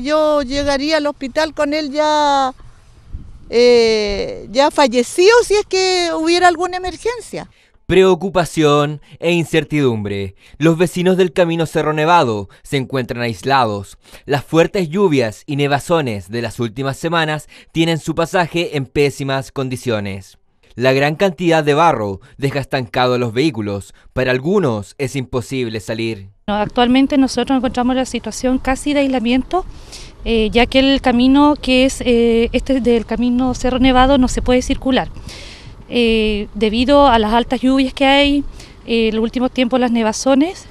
Yo llegaría al hospital con él ya, eh, ya fallecido si es que hubiera alguna emergencia. Preocupación e incertidumbre. Los vecinos del camino Cerro Nevado se encuentran aislados. Las fuertes lluvias y nevazones de las últimas semanas tienen su pasaje en pésimas condiciones. La gran cantidad de barro deja estancados los vehículos. Para algunos es imposible salir. actualmente nosotros encontramos la situación casi de aislamiento, eh, ya que el camino que es eh, este del camino Cerro Nevado no se puede circular. Eh, debido a las altas lluvias que hay, en los últimos tiempos las nevazones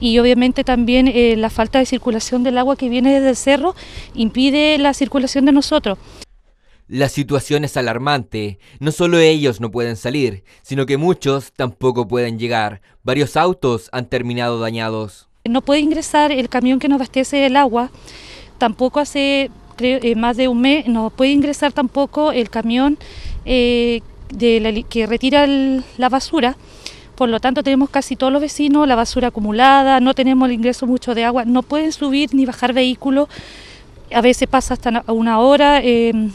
y obviamente también la falta de circulación del agua que viene desde el cerro impide la circulación de nosotros. La situación es alarmante. No solo ellos no pueden salir, sino que muchos tampoco pueden llegar. Varios autos han terminado dañados. No puede ingresar el camión que nos abastece el agua. Tampoco hace eh, más de un mes, no puede ingresar tampoco el camión eh, que retira la basura. Por lo tanto, tenemos casi todos los vecinos la basura acumulada, no tenemos el ingreso mucho de agua, no pueden subir ni bajar vehículos. A veces pasa hasta una hora. Eh,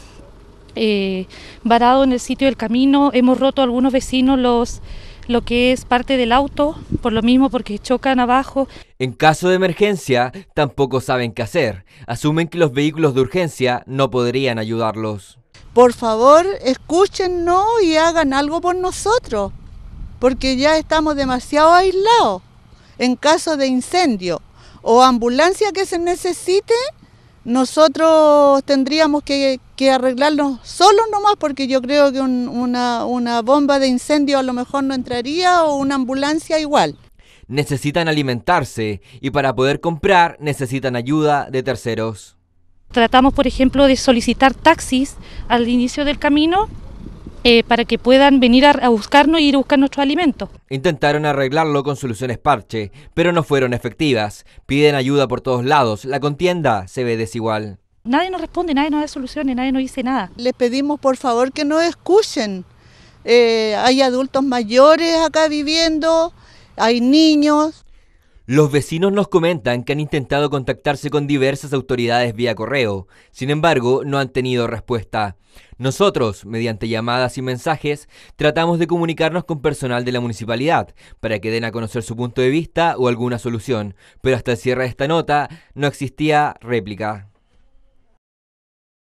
eh, varado en el sitio del camino. Hemos roto algunos vecinos los lo que es parte del auto, por lo mismo porque chocan abajo. En caso de emergencia, tampoco saben qué hacer. Asumen que los vehículos de urgencia no podrían ayudarlos. Por favor, escúchennos y hagan algo por nosotros, porque ya estamos demasiado aislados. En caso de incendio o ambulancia que se necesite, nosotros tendríamos que, que solo solo nomás, porque yo creo que una, bomba de incendio a lo mejor no entraría o una ambulancia igual. Necesitan alimentarse y para poder comprar necesitan ayuda de terceros. Tratamos, por ejemplo, de solicitar taxis al inicio del camino eh, para que puedan venir a, buscarnos y ir a buscar nuestro alimento. Intentaron arreglarlo con soluciones parche, pero no fueron efectivas. Piden ayuda por todos lados. La contienda se ve desigual nadie nos responde, nadie nos da soluciones, nadie nos dice nada. Les pedimos por favor que nos escuchen. Eh, hay adultos mayores acá viviendo, hay niños. Los vecinos nos comentan que han intentado contactarse con diversas autoridades vía correo, sin embargo no han tenido respuesta. Nosotros, mediante llamadas y mensajes, tratamos de comunicarnos con personal de la municipalidad para que den a conocer su punto de vista o alguna solución, pero hasta el cierre de esta nota no existía réplica.